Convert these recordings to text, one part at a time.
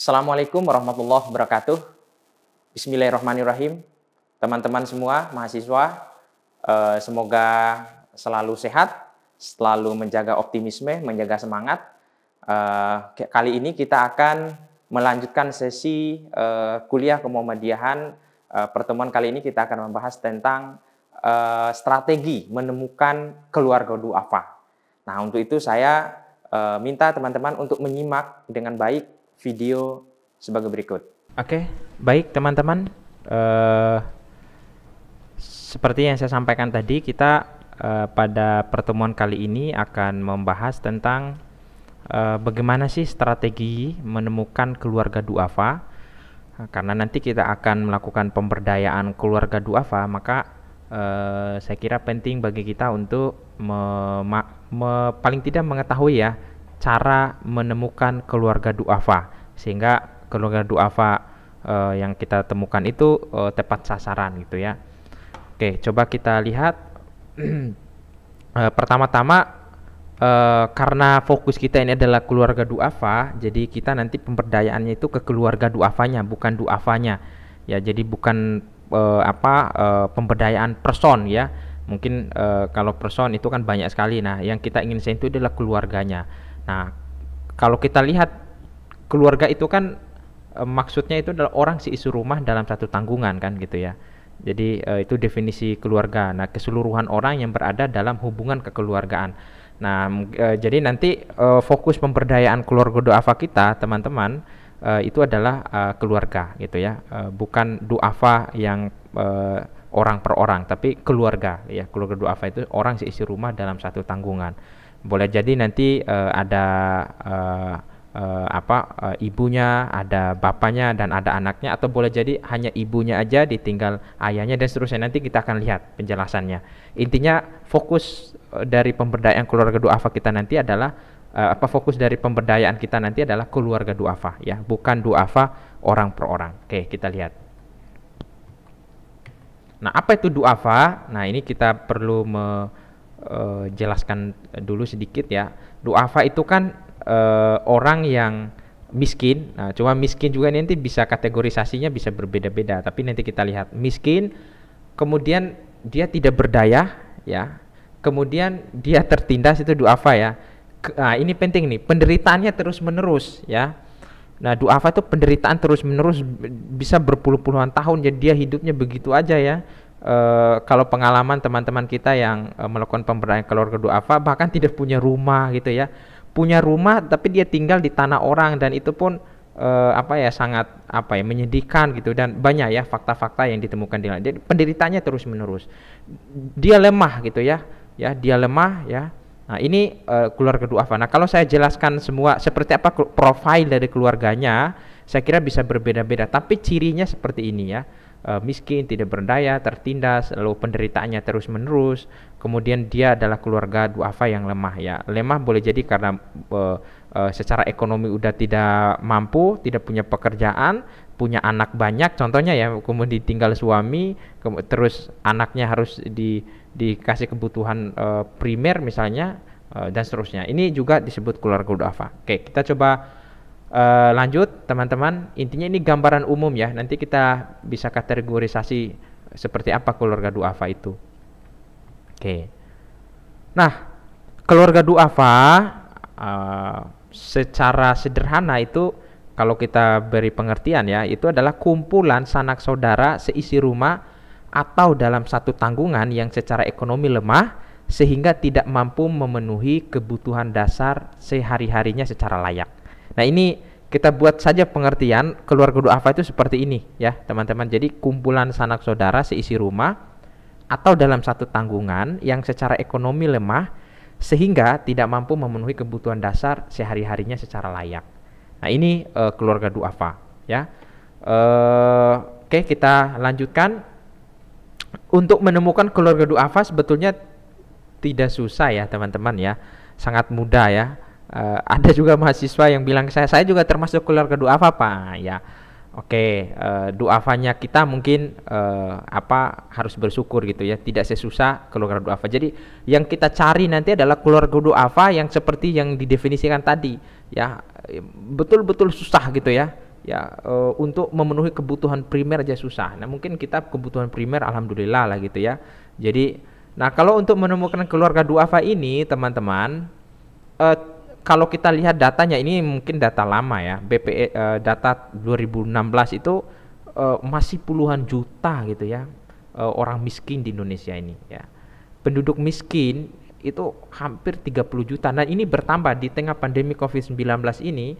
Assalamualaikum warahmatullahi wabarakatuh. Bismillahirrahmanirrahim. Teman-teman semua, mahasiswa, eh, semoga selalu sehat, selalu menjaga optimisme, menjaga semangat. Eh, kali ini kita akan melanjutkan sesi eh, kuliah kemuhamadiahan. Pertemuan kali ini kita akan membahas tentang strategi menemukan keluarga duafa. Nah, untuk itu saya minta teman-teman untuk menyimak dengan baik video sebagai berikut. Oke, okay, baik teman-teman. Uh, seperti yang saya sampaikan tadi, kita uh, pada pertemuan kali ini akan membahas tentang uh, bagaimana sih strategi menemukan keluarga duafa. Uh, karena nanti kita akan melakukan pemberdayaan keluarga duafa, maka uh, saya kira penting bagi kita untuk me, me, paling tidak mengetahui ya cara menemukan keluarga duafa sehingga keluarga duafa uh, yang kita temukan itu uh, tepat sasaran gitu ya. Oke, coba kita lihat uh, pertama-tama uh, karena fokus kita ini adalah keluarga duafa, jadi kita nanti pemberdayaannya itu ke keluarga duafanya bukan duafanya. Ya, jadi bukan uh, apa uh, pemberdayaan person ya. Mungkin uh, kalau person itu kan banyak sekali. Nah, yang kita ingin sentuh adalah keluarganya. Nah, kalau kita lihat keluarga itu kan e, maksudnya itu adalah orang si seisi rumah dalam satu tanggungan kan gitu ya. Jadi e, itu definisi keluarga. Nah, keseluruhan orang yang berada dalam hubungan kekeluargaan. Nah, e, jadi nanti e, fokus pemberdayaan keluarga doa kita, teman-teman, e, itu adalah e, keluarga gitu ya. E, bukan doa yang e, orang per orang, tapi keluarga ya. Keluarga doa itu orang seisi rumah dalam satu tanggungan boleh jadi nanti uh, ada uh, uh, apa uh, ibunya, ada bapaknya dan ada anaknya atau boleh jadi hanya ibunya aja ditinggal ayahnya dan seterusnya nanti kita akan lihat penjelasannya. Intinya fokus dari pemberdayaan keluarga duafa kita nanti adalah uh, apa fokus dari pemberdayaan kita nanti adalah keluarga duafa ya, bukan duafa orang per orang. Oke, kita lihat. Nah, apa itu duafa? Nah, ini kita perlu me uh, jelaskan dulu sedikit ya. Duafa itu kan uh, orang yang miskin. Nah, cuma miskin juga nanti bisa kategorisasinya bisa berbeda-beda, tapi nanti kita lihat miskin kemudian dia tidak berdaya ya. Kemudian dia tertindas itu duafa ya. Ke, nah, ini penting nih, penderitaannya terus-menerus ya. Nah, duafa itu penderitaan terus-menerus bisa berpuluh-puluhan tahun jadi dia hidupnya begitu aja ya Eh, kalau pengalaman teman-teman kita yang uh, melakukan pemberdayaan keluarga duafa bahkan tidak punya rumah gitu ya punya rumah tapi dia tinggal di tanah orang dan itu pun uh, apa ya sangat apa ya menyedihkan gitu dan banyak ya fakta-fakta yang ditemukan di lain jadi penderitanya terus menerus dia lemah gitu ya ya dia lemah ya nah ini uh, keluarga duafa nah kalau saya jelaskan semua seperti apa profil dari keluarganya saya kira bisa berbeda-beda tapi cirinya seperti ini ya uh, miskin, tidak berdaya, tertindas, lalu penderitaannya terus-menerus. Kemudian dia adalah keluarga duafa yang lemah ya. Lemah boleh jadi karena uh, uh, secara ekonomi udah tidak mampu, tidak punya pekerjaan, punya anak banyak contohnya ya, kemudian ditinggal suami, ke terus anaknya harus di dikasih kebutuhan uh, primer misalnya uh, dan seterusnya. Ini juga disebut keluarga duafa. Oke, kita coba Uh, lanjut teman-teman, intinya ini gambaran umum ya. Nanti kita bisa kategorisasi seperti apa keluarga duafa itu. Oke. Okay. Nah, keluarga duafa uh, secara sederhana itu kalau kita beri pengertian ya, itu adalah kumpulan sanak saudara seisi rumah atau dalam satu tanggungan yang secara ekonomi lemah sehingga tidak mampu memenuhi kebutuhan dasar sehari-harinya secara layak. Nah, ini kita buat saja pengertian keluarga kudu itu seperti ini ya, teman-teman. Jadi kumpulan sanak saudara seisi rumah atau dalam satu tanggungan yang secara ekonomi lemah sehingga tidak mampu memenuhi kebutuhan dasar sehari-harinya secara layak. Nah, ini uh, keluarga duafa ya. Uh, Oke, okay, kita lanjutkan. Untuk menemukan keluarga duafa sebetulnya tidak susah ya, teman-teman ya. Sangat mudah ya uh, ada juga mahasiswa yang bilang saya saya juga termasuk keluarga duafa pak ya oke okay, uh, eh, duafanya kita mungkin uh, apa harus bersyukur gitu ya tidak sesusah keluarga duafa jadi yang kita cari nanti adalah keluarga apa yang seperti yang didefinisikan tadi ya betul-betul susah gitu ya ya uh, untuk memenuhi kebutuhan primer aja susah nah mungkin kita kebutuhan primer alhamdulillah lah gitu ya jadi nah kalau untuk menemukan keluarga duafa ini teman-teman uh, kalau kita lihat datanya ini mungkin data lama ya BPE uh, eh, data 2016 itu uh, masih puluhan juta gitu ya uh, orang miskin di Indonesia ini ya penduduk miskin itu hampir 30 juta dan nah, ini bertambah di tengah pandemi Covid-19 ini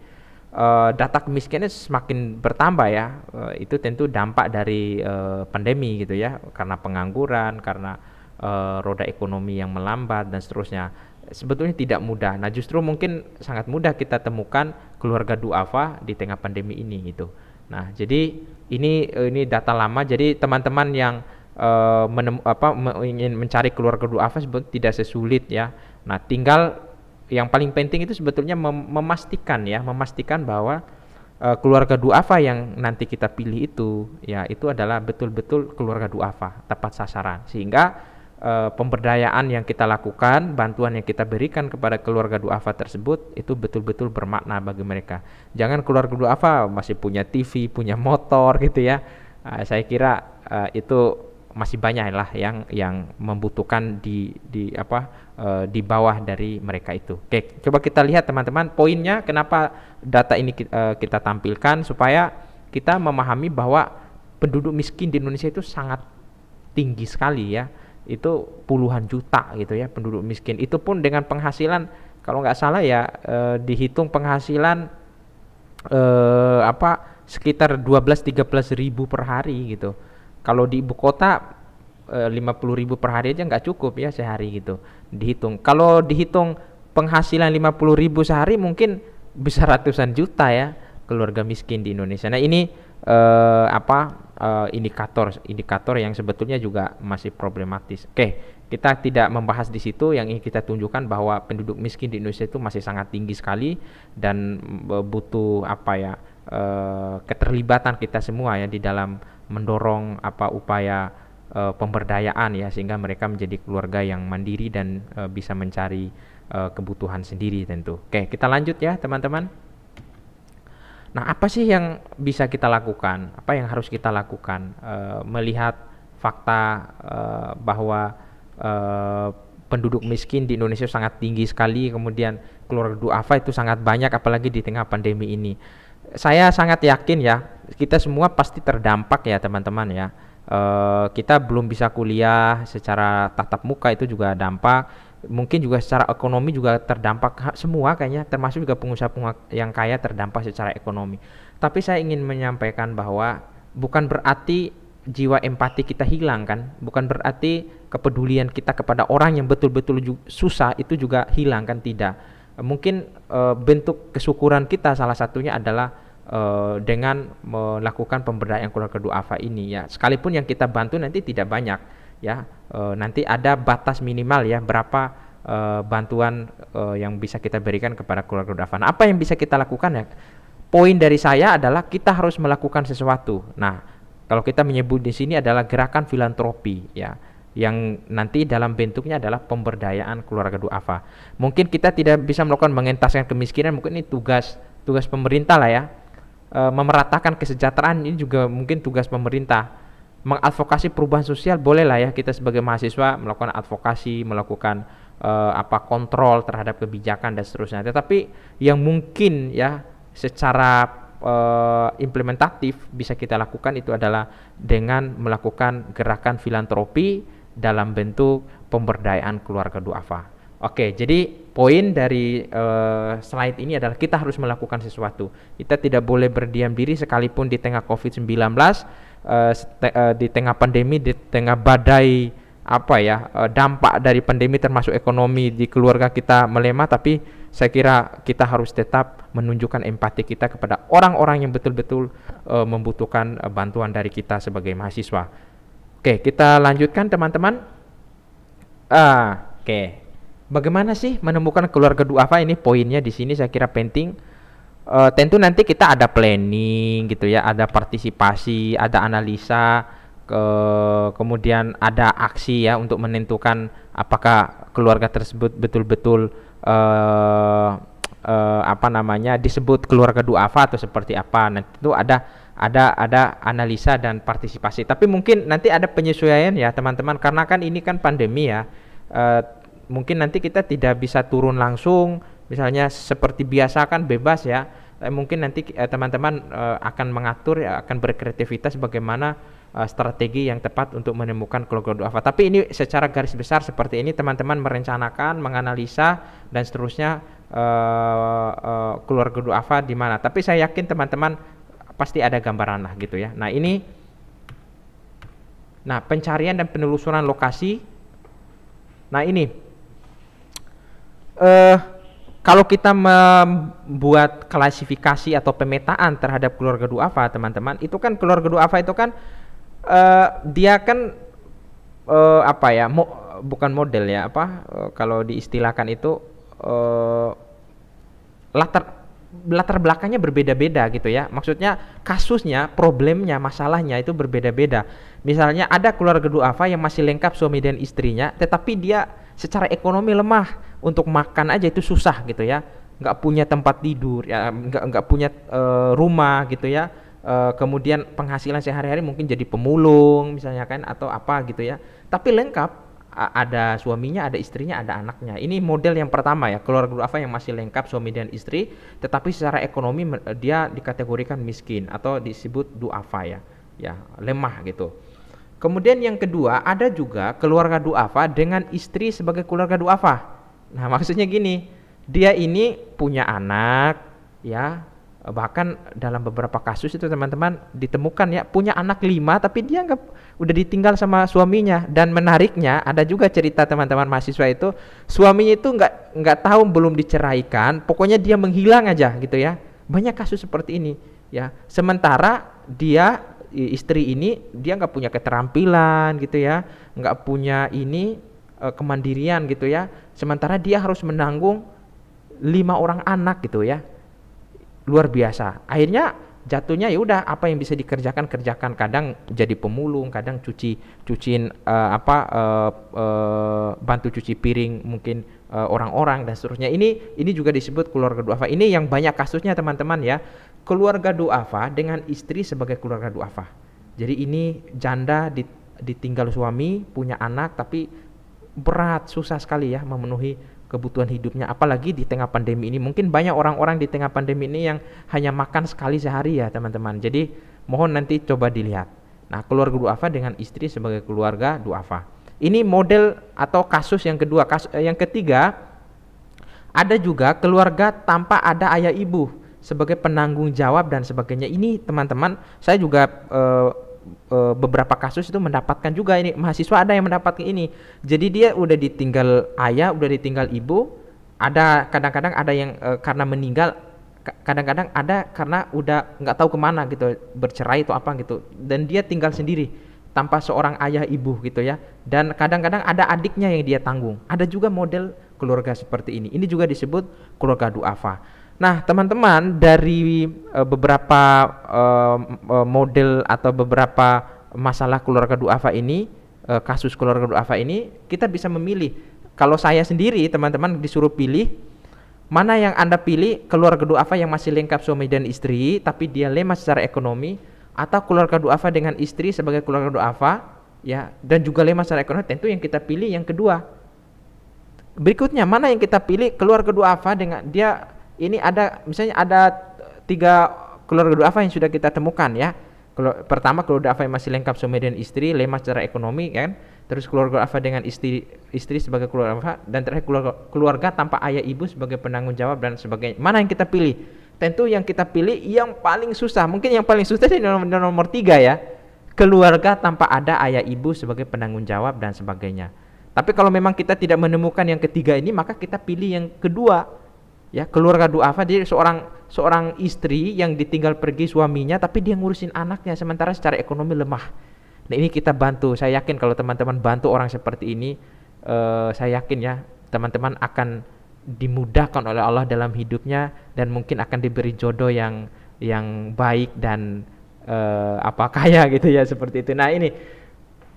uh, data kemiskinannya semakin bertambah ya uh, itu tentu dampak dari uh, pandemi gitu ya karena pengangguran karena uh, roda ekonomi yang melambat dan seterusnya sebetulnya tidak mudah. Nah, justru mungkin sangat mudah kita temukan keluarga duafa di tengah pandemi ini gitu. Nah, jadi ini eh, ini data lama. Jadi teman-teman yang eh, menem, apa ingin mencari keluarga duafa sebetulnya tidak sesulit ya. Nah, tinggal yang paling penting itu sebetulnya mem memastikan ya, memastikan bahwa eh, keluarga duafa yang nanti kita pilih itu ya itu adalah betul-betul keluarga duafa tepat sasaran sehingga Eh, pemberdayaan yang kita lakukan, bantuan yang kita berikan kepada keluarga duafa tersebut itu betul-betul bermakna bagi mereka. Jangan keluarga duafa masih punya TV, punya motor gitu ya. Uh, saya kira uh, itu masih banyak lah yang yang membutuhkan di di apa uh, di bawah dari mereka itu. Oke, coba kita lihat teman-teman poinnya kenapa data ini kita, uh, kita tampilkan supaya kita memahami bahwa penduduk miskin di Indonesia itu sangat tinggi sekali ya itu puluhan juta gitu ya penduduk miskin itu pun dengan penghasilan kalau nggak salah ya eh, dihitung penghasilan eh, apa sekitar 12-13 ribu per hari gitu kalau di ibu kota eh, lima puluh ribu per hari aja nggak cukup ya sehari gitu dihitung kalau dihitung penghasilan lima puluh ribu sehari mungkin bisa ratusan juta ya keluarga miskin di Indonesia nah ini eh, apa uh, indikator indikator yang sebetulnya juga masih problematis. Oke, kita tidak membahas di situ yang ingin kita tunjukkan bahwa penduduk miskin di Indonesia itu masih sangat tinggi sekali dan e, butuh apa ya uh, keterlibatan kita semua ya di dalam mendorong apa upaya uh, pemberdayaan ya sehingga mereka menjadi keluarga yang mandiri dan uh, bisa mencari uh, kebutuhan sendiri tentu. Oke, kita lanjut ya teman-teman. Nah, apa sih yang bisa kita lakukan? Apa yang harus kita lakukan? uh, melihat fakta uh, bahwa uh, penduduk miskin di Indonesia sangat tinggi sekali, kemudian keluarga duafa itu sangat banyak, apalagi di tengah pandemi ini. Saya sangat yakin ya, kita semua pasti terdampak ya teman-teman ya. Uh, kita belum bisa kuliah secara tatap muka itu juga dampak mungkin juga secara ekonomi juga terdampak semua kayaknya termasuk juga pengusaha-pengusaha yang kaya terdampak secara ekonomi. Tapi saya ingin menyampaikan bahwa bukan berarti jiwa empati kita hilang kan, bukan berarti kepedulian kita kepada orang yang betul-betul susah itu juga hilang kan tidak. Mungkin e, bentuk kesyukuran kita salah satunya adalah e, dengan melakukan pemberdayaan keluarga duafa ini ya sekalipun yang kita bantu nanti tidak banyak ya e, nanti ada batas minimal ya berapa e, bantuan e, yang bisa kita berikan kepada keluarga duafa. apa yang bisa kita lakukan ya? Poin dari saya adalah kita harus melakukan sesuatu. Nah, kalau kita menyebut di sini adalah gerakan filantropi ya yang nanti dalam bentuknya adalah pemberdayaan keluarga duafa. Mungkin kita tidak bisa melakukan mengentaskan kemiskinan, mungkin ini tugas tugas pemerintah lah ya. E, memeratakan kesejahteraan ini juga mungkin tugas pemerintah mengadvokasi perubahan sosial bolehlah ya kita sebagai mahasiswa melakukan advokasi, melakukan uh, apa kontrol terhadap kebijakan dan seterusnya. Tetapi yang mungkin ya secara uh, implementatif bisa kita lakukan itu adalah dengan melakukan gerakan filantropi dalam bentuk pemberdayaan keluarga duafa. Oke, jadi poin dari uh, slide ini adalah kita harus melakukan sesuatu. Kita tidak boleh berdiam diri sekalipun di tengah COVID-19 uh, uh, di tengah pandemi, di tengah badai apa ya uh, dampak dari pandemi termasuk ekonomi di keluarga kita melemah, tapi saya kira kita harus tetap menunjukkan empati kita kepada orang-orang yang betul-betul uh, membutuhkan uh, bantuan dari kita sebagai mahasiswa. Oke, kita lanjutkan teman-teman. Ah, oke. Bagaimana sih menemukan keluarga duafa ini poinnya di sini saya kira penting Eh, uh, tentu nanti kita ada planning gitu ya, ada partisipasi, ada analisa, ke, kemudian ada aksi ya untuk menentukan apakah keluarga tersebut betul-betul uh, uh, apa namanya disebut keluarga duafa atau seperti apa. Nanti itu ada ada ada analisa dan partisipasi. Tapi mungkin nanti ada penyesuaian ya teman-teman karena kan ini kan pandemi ya. Uh, mungkin nanti kita tidak bisa turun langsung misalnya seperti biasa kan bebas ya eh, mungkin nanti eh, teman-teman eh, eh, akan mengatur ya, akan berkreativitas bagaimana eh, strategi yang tepat untuk menemukan keluarga doa tapi ini secara garis besar seperti ini teman-teman merencanakan menganalisa dan seterusnya eh, eh, keluarga doa di mana tapi saya yakin teman-teman pasti ada gambaran lah gitu ya nah ini Nah, pencarian dan penelusuran lokasi. Nah, ini uh, kalau kita membuat klasifikasi atau pemetaan terhadap keluarga duafa teman-teman itu kan keluarga duafa itu kan uh, dia kan uh, apa ya mo bukan model ya apa uh, kalau diistilahkan itu uh, latar latar belakangnya berbeda-beda gitu ya maksudnya kasusnya problemnya masalahnya itu berbeda-beda misalnya ada keluarga duafa yang masih lengkap suami dan istrinya tetapi dia secara ekonomi lemah untuk makan aja itu susah gitu ya nggak punya tempat tidur ya nggak nggak punya uh, rumah gitu ya uh, kemudian penghasilan sehari-hari mungkin jadi pemulung misalnya kan atau apa gitu ya tapi lengkap ada suaminya, ada istrinya, ada anaknya. Ini model yang pertama ya, keluarga apa yang masih lengkap suami dan istri, tetapi secara ekonomi dia dikategorikan miskin atau disebut duafa ya, ya lemah gitu. Kemudian yang kedua ada juga keluarga duafa dengan istri sebagai keluarga duafa. Nah, maksudnya gini, dia ini punya anak ya, bahkan dalam beberapa kasus itu teman-teman ditemukan ya punya anak lima tapi dia nggak udah ditinggal sama suaminya dan menariknya ada juga cerita teman-teman mahasiswa itu suaminya itu nggak nggak tahu belum diceraikan pokoknya dia menghilang aja gitu ya banyak kasus seperti ini ya sementara dia istri ini dia nggak punya keterampilan gitu ya nggak punya ini eh, kemandirian gitu ya Sementara dia harus menanggung lima orang anak gitu ya. Luar biasa. Akhirnya jatuhnya ya udah apa yang bisa dikerjakan kerjakan kadang jadi pemulung kadang cuci cuciin uh, apa uh, uh, bantu cuci piring mungkin orang orang-orang dan seterusnya ini ini juga disebut keluarga duafa ini yang banyak kasusnya teman-teman ya keluarga duafa dengan istri sebagai keluarga duafa jadi ini janda ditinggal suami punya anak tapi berat, susah sekali ya memenuhi kebutuhan hidupnya apalagi di tengah pandemi ini mungkin banyak orang-orang di tengah pandemi ini yang hanya makan sekali sehari ya teman-teman jadi mohon nanti coba dilihat nah keluarga duafa dengan istri sebagai keluarga duafa ini model atau kasus yang kedua Kas eh, yang ketiga ada juga keluarga tanpa ada ayah ibu sebagai penanggung jawab dan sebagainya ini teman-teman saya juga eh, E, beberapa kasus itu mendapatkan juga ini mahasiswa ada yang mendapatkan ini. Jadi dia udah ditinggal ayah, udah ditinggal ibu. Ada kadang-kadang ada yang e, karena meninggal, kadang-kadang ada karena udah nggak tahu kemana gitu bercerai atau apa gitu. Dan dia tinggal sendiri tanpa seorang ayah ibu gitu ya. Dan kadang-kadang ada adiknya yang dia tanggung. Ada juga model keluarga seperti ini. Ini juga disebut keluarga duafa. Nah, teman-teman dari uh, beberapa uh, model atau beberapa masalah keluarga duafa ini, uh, kasus keluarga duafa ini, kita bisa memilih. Kalau saya sendiri, teman-teman disuruh pilih mana yang Anda pilih keluarga duafa yang masih lengkap suami dan istri, tapi dia lemah secara ekonomi, atau keluarga duafa dengan istri sebagai keluarga duafa, ya, dan juga lemah secara ekonomi, tentu yang kita pilih yang kedua. Berikutnya, mana yang kita pilih keluarga duafa dengan dia ini ada misalnya ada tiga keluarga apa yang sudah kita temukan ya. pertama keluarga apa yang masih lengkap suami dan istri, lemah secara ekonomi kan. Terus keluarga apa dengan istri istri sebagai keluarga apa dan terakhir keluarga, keluarga tanpa ayah ibu sebagai penanggung jawab dan sebagainya. Mana yang kita pilih? Tentu yang kita pilih yang paling susah. Mungkin yang paling susah ini nomor, nomor tiga ya. Keluarga tanpa ada ayah ibu sebagai penanggung jawab dan sebagainya. Tapi kalau memang kita tidak menemukan yang ketiga ini, maka kita pilih yang kedua ya keluarga duafa dia seorang seorang istri yang ditinggal pergi suaminya tapi dia ngurusin anaknya sementara secara ekonomi lemah nah ini kita bantu saya yakin kalau teman-teman bantu orang seperti ini uh, saya yakin ya teman-teman akan dimudahkan oleh Allah dalam hidupnya dan mungkin akan diberi jodoh yang yang baik dan uh, apa kaya gitu ya seperti itu nah ini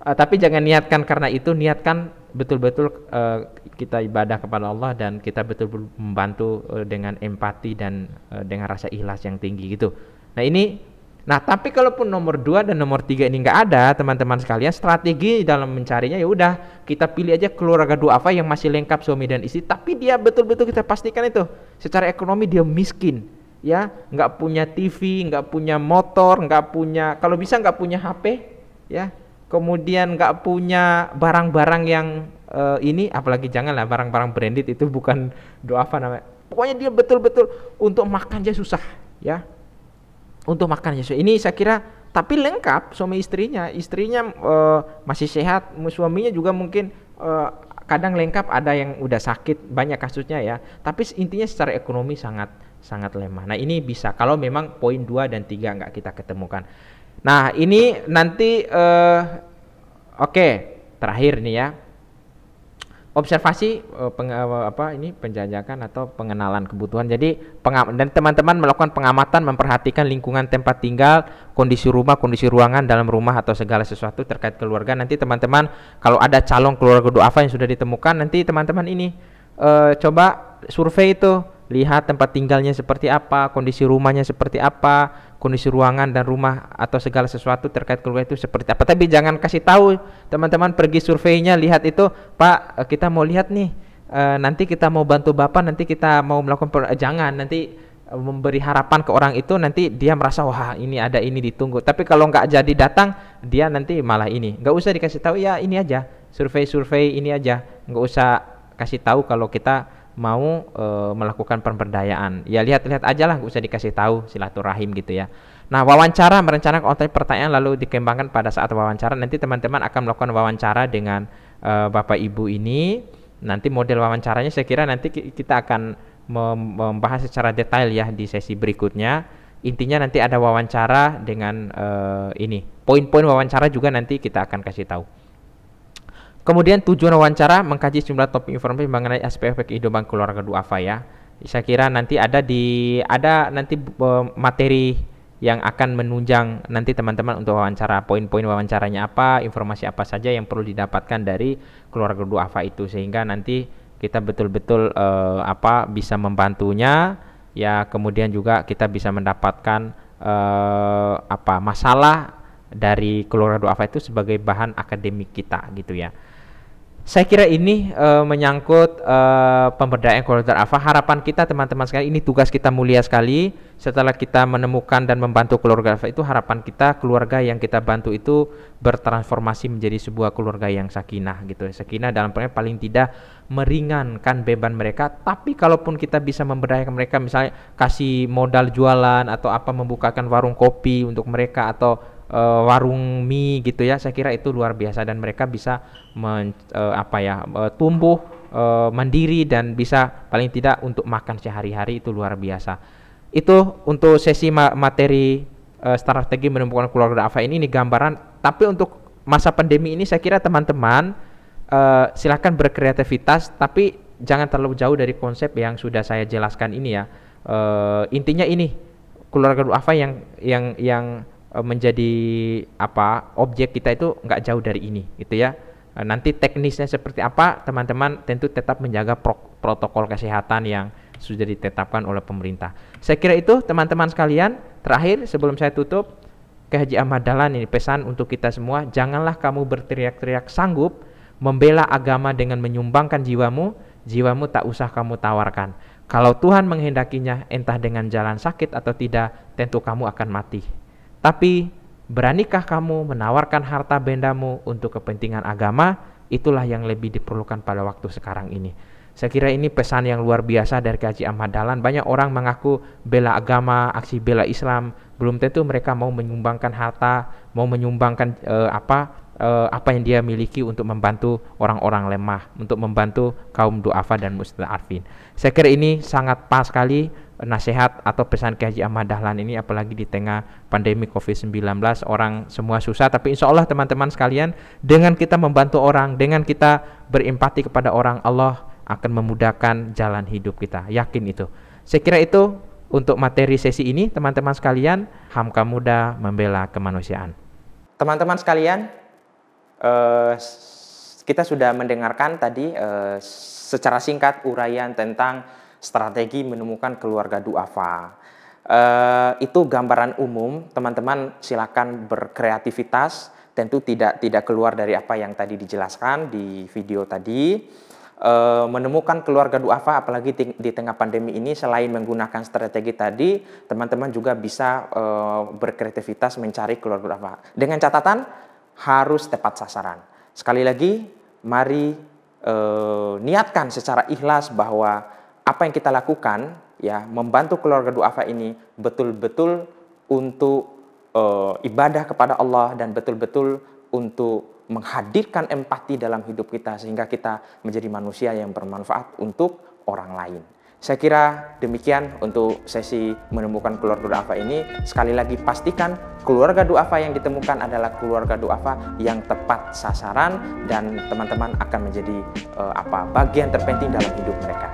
uh, tapi jangan niatkan karena itu niatkan betul-betul uh, kita ibadah kepada Allah dan kita betul-betul membantu uh, dengan empati dan uh, dengan rasa ikhlas yang tinggi gitu. Nah ini, nah tapi kalaupun nomor dua dan nomor tiga ini nggak ada teman-teman sekalian strategi dalam mencarinya ya udah kita pilih aja keluarga dua apa yang masih lengkap suami dan istri tapi dia betul-betul kita pastikan itu secara ekonomi dia miskin ya nggak punya TV nggak punya motor nggak punya kalau bisa nggak punya HP ya kemudian nggak punya barang-barang yang uh, ini apalagi janganlah barang-barang branded itu bukan doa apa namanya pokoknya dia betul-betul untuk makan aja susah ya untuk makan aja susah ini saya kira tapi lengkap suami istrinya istrinya uh, masih sehat suaminya juga mungkin uh, kadang lengkap ada yang udah sakit banyak kasusnya ya tapi intinya secara ekonomi sangat sangat lemah nah ini bisa kalau memang poin 2 dan 3 nggak kita ketemukan Nah, ini nanti uh, oke, okay, terakhir nih ya. Observasi uh, peng, uh, apa ini penjajakan atau pengenalan kebutuhan. Jadi dan teman-teman melakukan pengamatan memperhatikan lingkungan tempat tinggal, kondisi rumah, kondisi ruangan dalam rumah atau segala sesuatu terkait keluarga. Nanti teman-teman kalau ada calon keluarga doa apa yang sudah ditemukan, nanti teman-teman ini uh, coba survei itu lihat tempat tinggalnya seperti apa, kondisi rumahnya seperti apa, kondisi ruangan dan rumah atau segala sesuatu terkait keluarga itu seperti apa. Tapi jangan kasih tahu teman-teman pergi surveinya lihat itu, Pak eh, kita mau lihat nih, e, nanti kita mau bantu bapak, nanti kita mau melakukan per eh, jangan nanti memberi harapan ke orang itu nanti dia merasa wah ini ada ini ditunggu. Tapi kalau nggak jadi datang dia nanti malah ini. Nggak usah dikasih tahu ya ini aja survei-survei ini aja. Nggak usah kasih tahu kalau kita mau e, melakukan pemberdayaan. Ya lihat-lihat aja lah, usah dikasih tahu silaturahim gitu ya. Nah wawancara merencanakan konten pertanyaan lalu dikembangkan pada saat wawancara. Nanti teman-teman akan melakukan wawancara dengan e, bapak ibu ini. Nanti model wawancaranya saya kira nanti kita akan membahas secara detail ya di sesi berikutnya. Intinya nanti ada wawancara dengan e, ini. Poin-poin wawancara juga nanti kita akan kasih tahu. Kemudian tujuan wawancara mengkaji sejumlah topik informasi mengenai aspek-aspek kehidupan keluarga duafa ya. Saya kira nanti ada di ada nanti materi yang akan menunjang nanti teman-teman untuk wawancara poin-poin wawancaranya apa, informasi apa saja yang perlu didapatkan dari keluarga duafa itu sehingga nanti kita betul-betul uh, apa bisa membantunya ya kemudian juga kita bisa mendapatkan uh, apa masalah dari keluarga duafa itu sebagai bahan akademik kita gitu ya. Saya kira ini uh, menyangkut uh, pemberdayaan koordinator AFA. Harapan kita teman-teman sekalian ini tugas kita mulia sekali. Setelah kita menemukan dan membantu keluarga AFA itu harapan kita keluarga yang kita bantu itu bertransformasi menjadi sebuah keluarga yang sakinah gitu. Sakinah dalam pengen paling tidak meringankan beban mereka. Tapi kalaupun kita bisa memberdayakan mereka misalnya kasih modal jualan atau apa membukakan warung kopi untuk mereka atau uh, warung mie gitu ya saya kira itu luar biasa dan mereka bisa men, uh, apa ya uh, tumbuh uh, mandiri dan bisa paling tidak untuk makan sehari-hari itu luar biasa itu untuk sesi ma materi uh, strategi menemukan keluarga Afa ini ini gambaran tapi untuk masa pandemi ini saya kira teman-teman uh, silahkan berkreativitas tapi jangan terlalu jauh dari konsep yang sudah saya jelaskan ini ya uh, intinya ini keluarga apa yang yang yang Eh, menjadi apa objek kita itu nggak jauh dari ini gitu ya eh, nanti teknisnya seperti apa teman-teman tentu tetap menjaga pro protokol kesehatan yang sudah ditetapkan oleh pemerintah saya kira itu teman-teman sekalian terakhir sebelum saya tutup ke Haji Ahmad Dahlan ini pesan untuk kita semua janganlah kamu berteriak-teriak sanggup membela agama dengan menyumbangkan jiwamu jiwamu tak usah kamu tawarkan kalau Tuhan menghendakinya entah dengan jalan sakit atau tidak tentu kamu akan mati tapi beranikah kamu menawarkan harta bendamu untuk kepentingan agama? Itulah yang lebih diperlukan pada waktu sekarang ini. Saya kira ini pesan yang luar biasa dari Kaji Ahmad Dahlan. Banyak orang mengaku bela agama, aksi bela Islam, belum tentu mereka mau menyumbangkan harta, mau menyumbangkan uh, apa uh, apa yang dia miliki untuk membantu orang-orang lemah, untuk membantu kaum duafa dan musta'afin. Saya kira ini sangat pas sekali nasihat atau pesan Kiai Ahmad Dahlan ini apalagi di tengah pandemi Covid-19 orang semua susah tapi insya Allah teman-teman sekalian dengan kita membantu orang dengan kita berempati kepada orang Allah akan memudahkan jalan hidup kita yakin itu saya kira itu untuk materi sesi ini teman-teman sekalian Hamka Muda membela kemanusiaan teman-teman sekalian eh, kita sudah mendengarkan tadi eh, secara singkat uraian tentang strategi menemukan keluarga duafa. Uh, itu gambaran umum, teman-teman silakan berkreativitas, tentu tidak tidak keluar dari apa yang tadi dijelaskan di video tadi. Uh, menemukan keluarga duafa apalagi di tengah pandemi ini selain menggunakan strategi tadi, teman-teman juga bisa uh, berkreativitas mencari keluarga duafa. Dengan catatan harus tepat sasaran. Sekali lagi, mari niatkan secara ikhlas bahwa apa yang kita lakukan ya membantu keluarga duafa ini betul-betul untuk uh, ibadah kepada Allah dan betul-betul untuk menghadirkan empati dalam hidup kita sehingga kita menjadi manusia yang bermanfaat untuk orang lain. Saya kira demikian untuk sesi menemukan keluarga duafa ini. Sekali lagi pastikan keluarga duafa yang ditemukan adalah keluarga duafa yang tepat sasaran dan teman-teman akan menjadi uh, apa bagian terpenting dalam hidup mereka.